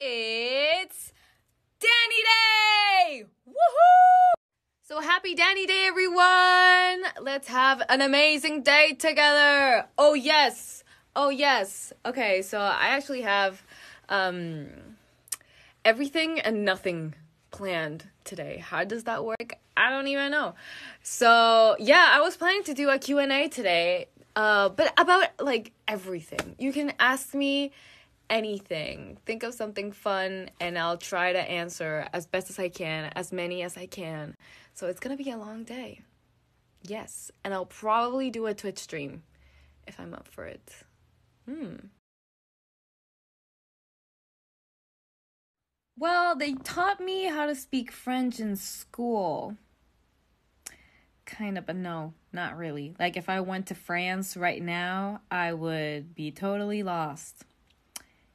It's Danny Day! Woohoo! So happy Danny Day, everyone! Let's have an amazing day together! Oh, yes! Oh, yes! Okay, so I actually have um, everything and nothing planned today. How does that work? I don't even know. So, yeah, I was planning to do a Q&A today, uh, but about like everything. You can ask me anything. Think of something fun and I'll try to answer as best as I can, as many as I can. So it's going to be a long day. Yes, and I'll probably do a Twitch stream if I'm up for it. Hmm. Well, they taught me how to speak French in school. Kind of, but no, not really. Like, if I went to France right now, I would be totally lost.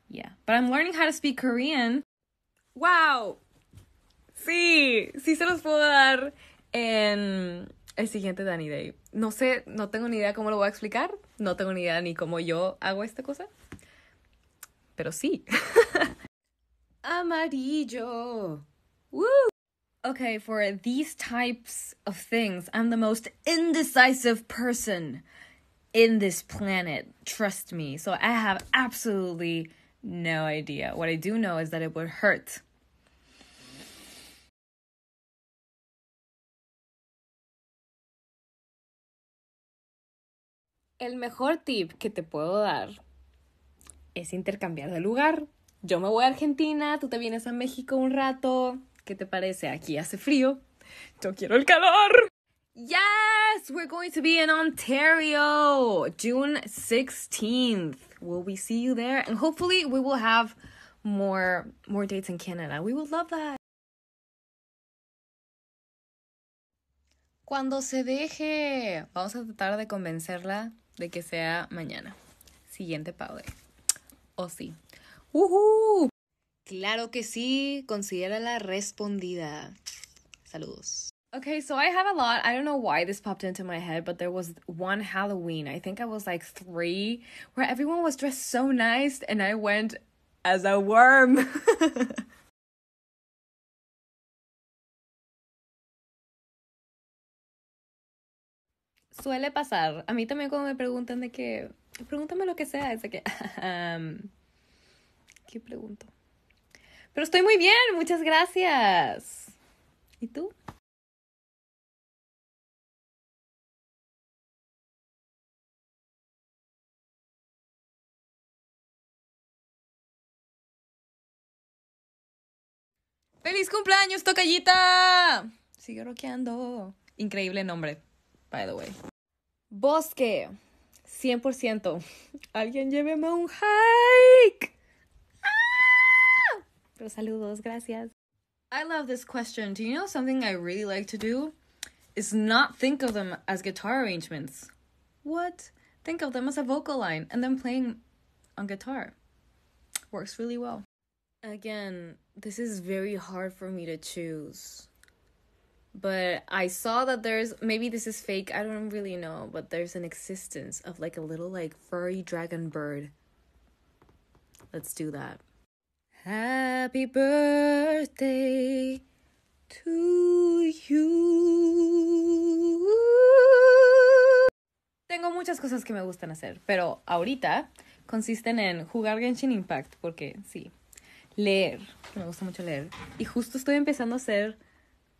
Yeah. But I'm learning how to speak Korean. Wow. Sí, sí se los puedo dar en el siguiente Danny Day. No sé, no tengo ni idea cómo lo voy a explicar, no tengo ni idea ni cómo yo hago esta cosa, pero sí. Amarillo. Woo! Okay, for these types of things, I'm the most indecisive person in this planet, trust me. So I have absolutely No idea. What I do know is that it would hurt. El mejor tip que te puedo dar es intercambiar de lugar. Yo me voy a Argentina, tú te vienes a México un rato. ¿Qué te parece? Aquí hace frío. Yo quiero el calor. Yes, we're going to be in Ontario, June 16th will we see you there? And hopefully we will have more dates in Canada. We would love that. Cuando se deje, vamos a tratar de convencerla de que sea mañana. Siguiente padre. O oh, sí. ¡Woohoo! Claro que sí, ¡Considera la respondida. Saludos. Okay, so I have a lot. I don't know why this popped into my head, but there was one Halloween, I think I was like three, where everyone was dressed so nice and I went as a worm. Suele pasar. A mí también cuando me preguntan de que, pregúntame lo que sea, es de que, um, ¿qué pregunto? Pero estoy muy bien, muchas gracias. ¿Y tú? ¡Feliz cumpleaños, Tocayita! Sigue roqueando. Increíble nombre, by the way. Bosque. 100%. Alguien lléveme a un hike. ¡Ah! Pero saludos, gracias. I love this question. Do you know something I really like to do? Is not think of them as guitar arrangements. What? Think of them as a vocal line and then playing on guitar. Works really well. Again, this is very hard for me to choose. But I saw that there's maybe this is fake, I don't really know, but there's an existence of like a little like furry dragon bird. Let's do that. Happy birthday to you. Tengo muchas cosas que me gustan hacer, pero ahorita consisten en jugar Genshin Impact porque sí, leer, me gusta mucho leer. Y justo estoy empezando a hacer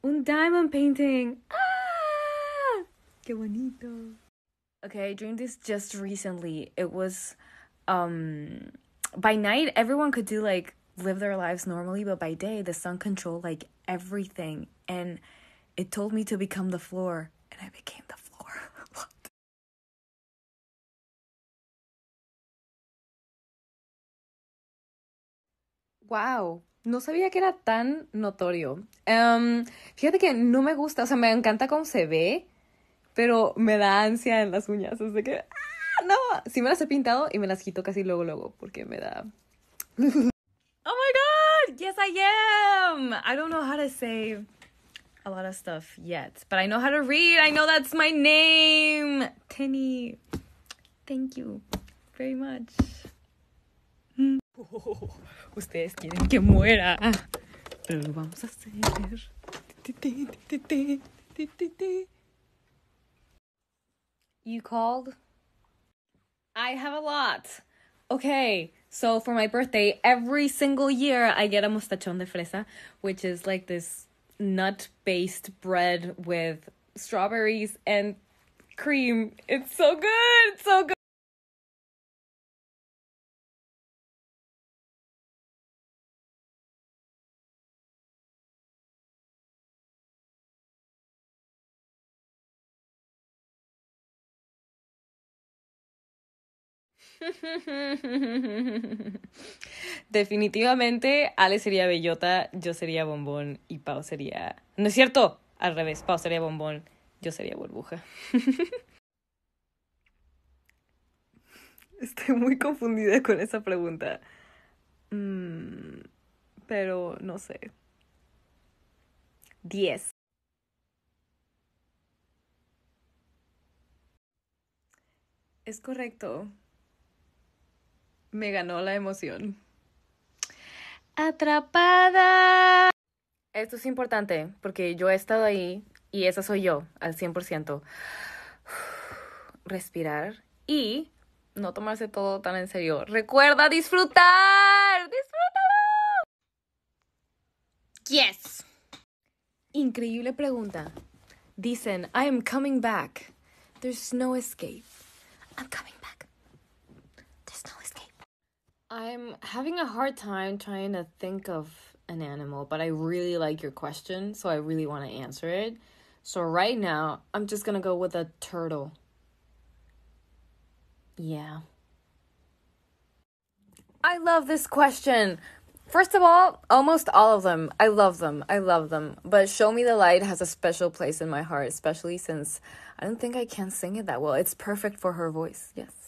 un diamond painting. ¡Ah! ¡Qué bonito! Okay, I dreamed this just recently. It was um by night everyone could do like live their lives normally, but by day the sun controlled like everything and it told me to become the floor and I became the floor. Wow. No sabía que era tan notorio. Um, fíjate que no me gusta, o sea, me encanta cómo se ve, pero me da ansia en las uñas. Así que, ¡ah, no! Sí me las he pintado y me las quito casi luego, luego, porque me da... oh my God! Yes, I am! I don't know how to say a lot of stuff yet, but I know how to read. I know that's my name. Tenny. Thank you very much. Ustedes quieren que muera, ah, pero lo vamos a hacer. You called? I have a lot. Okay, so for my birthday, every single year I get a mostachón de fresa, which is like this nut based bread with strawberries and cream. It's so good. It's so good. Definitivamente, Ale sería bellota, yo sería bombón y Pau sería. No es cierto, al revés, Pau sería bombón, yo sería burbuja. Estoy muy confundida con esa pregunta. Mm, pero no sé. Diez Es correcto me ganó la emoción. Atrapada. Esto es importante porque yo he estado ahí y esa soy yo al 100%. Respirar y no tomarse todo tan en serio. Recuerda disfrutar. Disfrútalo. Yes. Increíble pregunta. Dicen, I am coming back. There's no escape. I'm coming I'm having a hard time trying to think of an animal, but I really like your question, so I really want to answer it. So right now, I'm just going to go with a turtle. Yeah. I love this question. First of all, almost all of them. I love them. I love them. But Show Me the Light has a special place in my heart, especially since I don't think I can sing it that well. It's perfect for her voice. Yes.